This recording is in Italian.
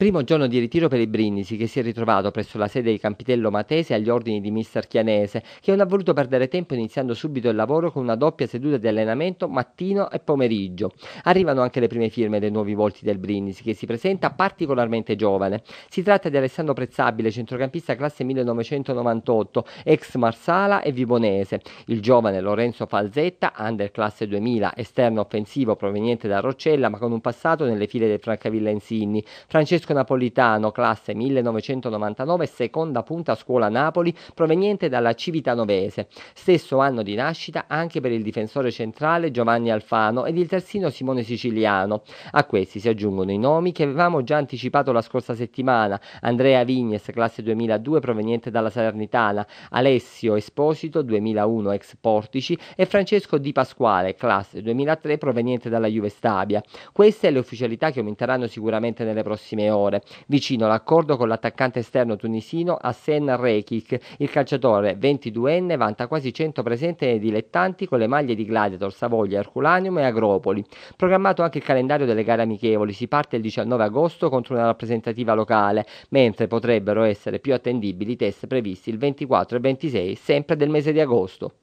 Primo giorno di ritiro per i Brindisi che si è ritrovato presso la sede di Campitello Matese agli ordini di mister Chianese che non ha voluto perdere tempo iniziando subito il lavoro con una doppia seduta di allenamento mattino e pomeriggio. Arrivano anche le prime firme dei nuovi volti del Brindisi che si presenta particolarmente giovane. Si tratta di Alessandro Prezzabile, centrocampista classe 1998, ex Marsala e Vibonese, il giovane Lorenzo Falzetta, under classe 2000, esterno offensivo proveniente da Roccella ma con un passato nelle file del Francavilla Insigni, Francesco Francesco Napolitano, classe 1999, seconda punta scuola Napoli, proveniente dalla Civitanovese. Stesso anno di nascita anche per il difensore centrale Giovanni Alfano ed il terzino Simone Siciliano. A questi si aggiungono i nomi che avevamo già anticipato la scorsa settimana: Andrea Vignes, classe 2002, proveniente dalla Salernitana, Alessio Esposito, 2001, ex Portici, e Francesco Di Pasquale, classe 2003, proveniente dalla Juve Stabia. Queste le ufficialità che aumenteranno sicuramente nelle prossime ore calciatore. Vicino l'accordo con l'attaccante esterno tunisino Hassan Rekik, il calciatore 22enne vanta quasi 100 presenze nei dilettanti con le maglie di Gladiator, Savoglia, Herculanium e Agropoli. Programmato anche il calendario delle gare amichevoli, si parte il 19 agosto contro una rappresentativa locale, mentre potrebbero essere più attendibili i test previsti il 24 e 26 sempre del mese di agosto.